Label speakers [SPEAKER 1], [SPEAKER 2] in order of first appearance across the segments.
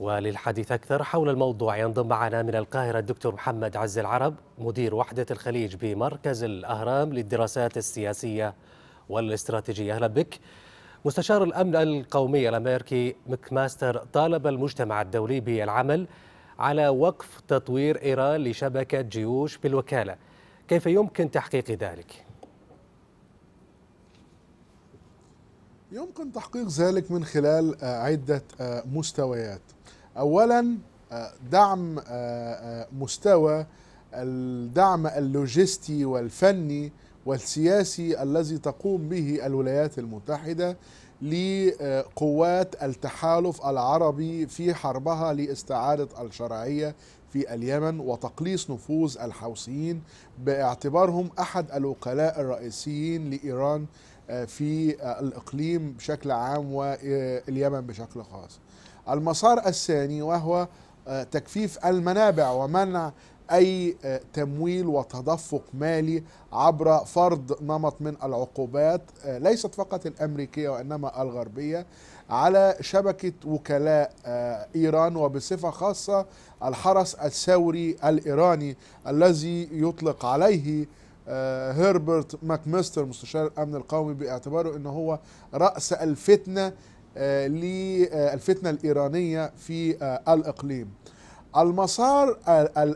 [SPEAKER 1] وللحديث أكثر حول الموضوع ينضم معنا من القاهرة الدكتور محمد عز العرب مدير وحدة الخليج بمركز الأهرام للدراسات السياسية والاستراتيجية أهلا بك مستشار الأمن القومي الأمريكي مكماستر طالب المجتمع الدولي بالعمل على وقف تطوير إيران لشبكة جيوش بالوكالة كيف يمكن تحقيق ذلك؟
[SPEAKER 2] يمكن تحقيق ذلك من خلال آه، عدة آه، مستويات أولا آه، دعم مستوى الدعم اللوجستي والفني والسياسي الذي تقوم به الولايات المتحدة لقوات التحالف العربي في حربها لاستعادة الشرعية في اليمن وتقليص نفوذ الحوثيين باعتبارهم أحد الوكلاء الرئيسيين لإيران آه، في آه، الإقليم بشكل عام واليمن بشكل خاص المسار الثاني وهو آه، تجفيف المنابع ومنع أي تمويل وتدفق مالي عبر فرض نمط من العقوبات ليست فقط الأمريكية وإنما الغربية على شبكة وكلاء إيران وبصفة خاصة الحرس الثوري الإيراني الذي يطلق عليه آه، هربرت ماكمستر مستشار الامن القومي باعتباره ان هو راس الفتنه آه، للفتنه آه، الايرانيه في الاقليم. المسار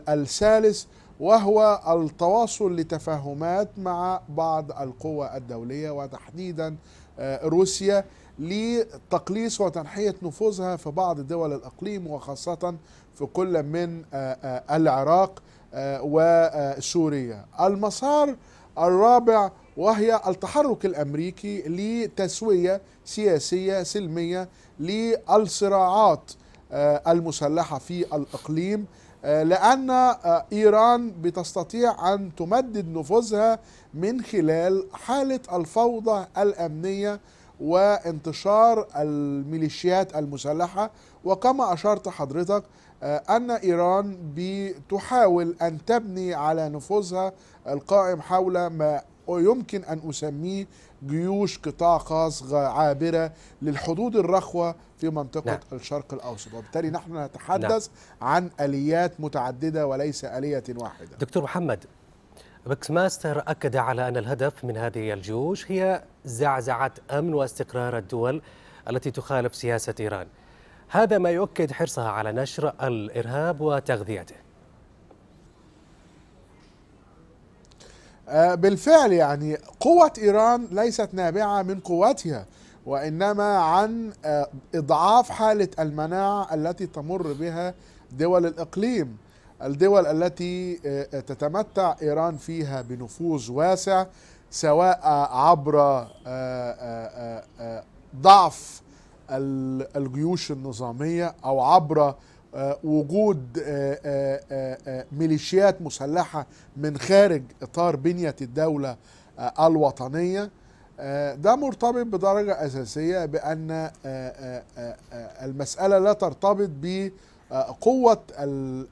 [SPEAKER 2] الثالث وهو التواصل لتفاهمات مع بعض القوى الدوليه وتحديدا روسيا لتقليص وتنحيه نفوذها في بعض دول الاقليم وخاصه في كل من العراق آه، وسوريا المسار الرابع وهي التحرك الامريكي لتسويه سياسيه سلميه للصراعات آه، المسلحه في الاقليم آه، لان ايران بتستطيع ان تمدد نفوذها من خلال حاله الفوضى الامنيه وانتشار الميليشيات المسلحه وكما اشرت حضرتك آه، أن إيران بتحاول أن تبني على نفوذها القائم حول ما يمكن أن أسميه جيوش قطاع خاص عابرة للحدود الرخوة في منطقة نعم. الشرق الأوسط وبالتالي نعم. نحن نتحدث نعم. عن آليات متعددة وليس آلية واحدة
[SPEAKER 1] دكتور محمد بكس ماستر أكد على أن الهدف من هذه الجيوش هي زعزعة أمن واستقرار الدول التي تخالف سياسة إيران هذا ما يؤكد حرصها على نشر الإرهاب وتغذيته
[SPEAKER 2] آه، بالفعل يعني قوة إيران ليست نابعة من قوتها وإنما عن آه، إضعاف حالة المناعة التي تمر بها دول الإقليم الدول التي آه، تتمتع إيران فيها بنفوذ واسع سواء عبر ضعف الجيوش النظاميه او عبر آه، وجود آه، آه، ميليشيات مسلحه من خارج اطار بنيه الدوله الوطنيه ده مرتبط بدرجه اساسيه بان المساله لا ترتبط ب آه، قوة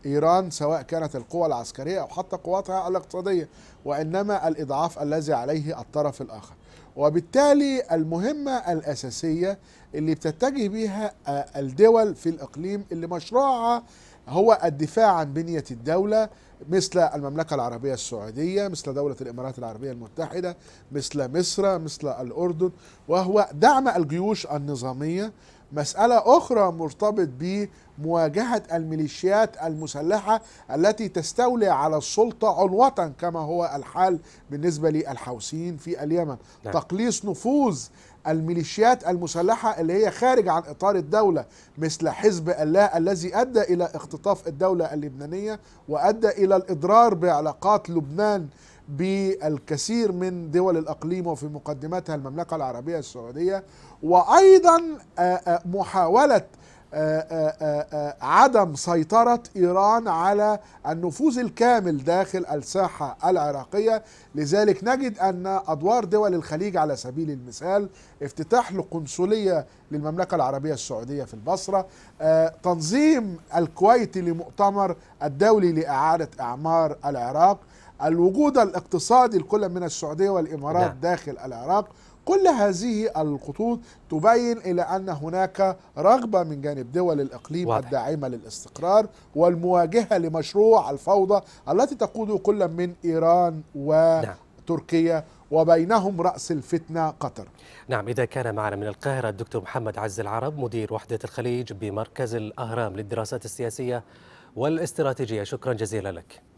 [SPEAKER 2] إيران سواء كانت القوة العسكرية أو حتى قواتها الاقتصادية وإنما الإضعاف الذي عليه الطرف الآخر وبالتالي المهمة الأساسية اللي بتتجه بها آه، الدول في الإقليم اللي مشروعها هو الدفاع عن بنية الدولة مثل المملكة العربية السعودية مثل دولة الإمارات العربية المتحدة مثل مصر مثل الأردن وهو دعم الجيوش النظامية مسألة أخرى مرتبط بمواجهة الميليشيات المسلحة التي تستولي على السلطة عنوة كما هو الحال بالنسبة للحوثيين في اليمن نعم. تقليص نفوذ الميليشيات المسلحة اللي هي خارج عن إطار الدولة مثل حزب الله الذي أدى إلى اختطاف الدولة اللبنانية وأدى إلى الإضرار بعلاقات لبنان بالكثير من دول الأقليم وفي مقدمتها المملكة العربية السعودية وأيضا محاولة عدم سيطرة إيران على النفوذ الكامل داخل الساحة العراقية لذلك نجد أن أدوار دول الخليج على سبيل المثال افتتاح لقنصلية للمملكة العربية السعودية في البصرة تنظيم الكويت لمؤتمر الدولي لإعادة إعمار العراق الوجود الاقتصادي لكل من السعودية والإمارات نعم. داخل العراق كل هذه الخطوط تبين إلى أن هناك رغبة من جانب دول الإقليم واضح. الداعمة للاستقرار والمواجهة لمشروع الفوضى التي تقوده كل من إيران نعم. وتركيا نعم. وبينهم رأس الفتنة قطر
[SPEAKER 1] نعم إذا كان معنا من القاهرة الدكتور محمد عز العرب مدير وحدة الخليج بمركز الأهرام للدراسات السياسية والاستراتيجية شكرا جزيلا لك